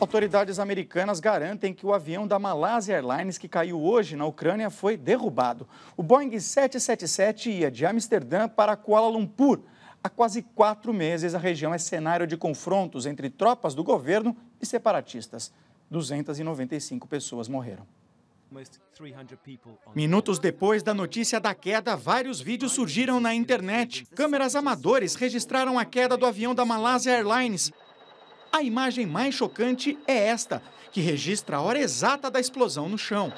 Autoridades americanas garantem que o avião da Malaysia Airlines que caiu hoje na Ucrânia foi derrubado. O Boeing 777 ia de Amsterdã para Kuala Lumpur. Há quase quatro meses, a região é cenário de confrontos entre tropas do governo e separatistas. 295 pessoas morreram. Minutos depois da notícia da queda, vários vídeos surgiram na internet. Câmeras amadores registraram a queda do avião da Malaysia Airlines. A imagem mais chocante é esta, que registra a hora exata da explosão no chão.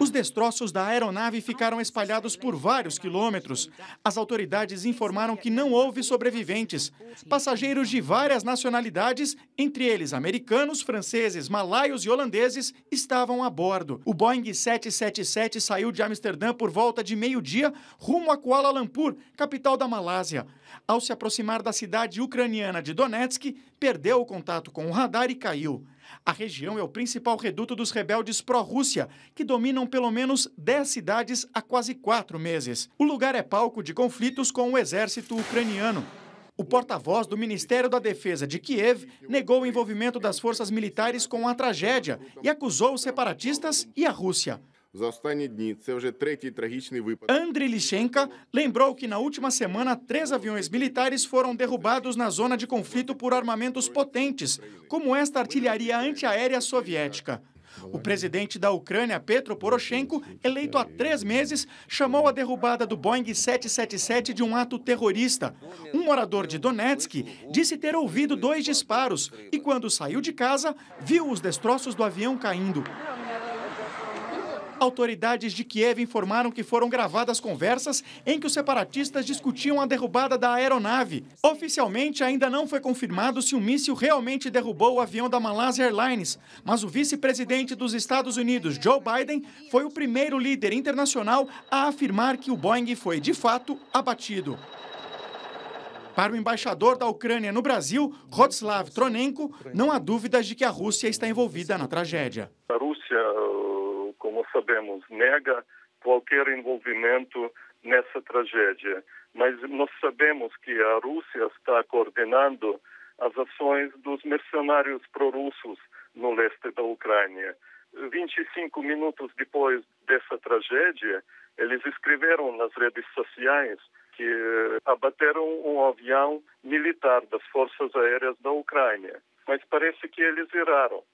Os destroços da aeronave ficaram espalhados por vários quilômetros. As autoridades informaram que não houve sobreviventes. Passageiros de várias nacionalidades, entre eles americanos, franceses, malaios e holandeses, estavam a bordo. O Boeing 777 saiu de Amsterdã por volta de meio-dia rumo a Kuala Lumpur, capital da Malásia. Ao se aproximar da cidade ucraniana de Donetsk, perdeu o contato com o radar e caiu. A região é o principal reduto dos rebeldes pró-Rússia, que dominam pelo menos 10 cidades há quase quatro meses. O lugar é palco de conflitos com o exército ucraniano. O porta-voz do Ministério da Defesa de Kiev negou o envolvimento das forças militares com a tragédia e acusou os separatistas e a Rússia. За останні дні це вже третій трагічний випадок. Andriy Lichenka lembrou que na última semana três aviões militares foram derrubados na zona de conflito por armamentos potentes, como esta artilharia antiaérea soviética. O presidente da Ucrânia, Petro Poroshenko, eleito há três meses, chamou a derrubada do Boeing 777 de um ato terrorista. Um morador de Donetsk disse ter ouvido dois disparos e, quando saiu de casa, viu os destroços do avião caindo autoridades de Kiev informaram que foram gravadas conversas em que os separatistas discutiam a derrubada da aeronave. Oficialmente, ainda não foi confirmado se o um míssil realmente derrubou o avião da Malaysia Airlines, mas o vice-presidente dos Estados Unidos, Joe Biden, foi o primeiro líder internacional a afirmar que o Boeing foi, de fato, abatido. Para o embaixador da Ucrânia no Brasil, Rotslav Tronenko, não há dúvidas de que a Rússia está envolvida na tragédia. A Rússia como sabemos, nega qualquer envolvimento nessa tragédia. Mas nós sabemos que a Rússia está coordenando as ações dos mercenários prorussos no leste da Ucrânia. 25 minutos depois dessa tragédia, eles escreveram nas redes sociais que eh, abateram um avião militar das forças aéreas da Ucrânia. Mas parece que eles erraram.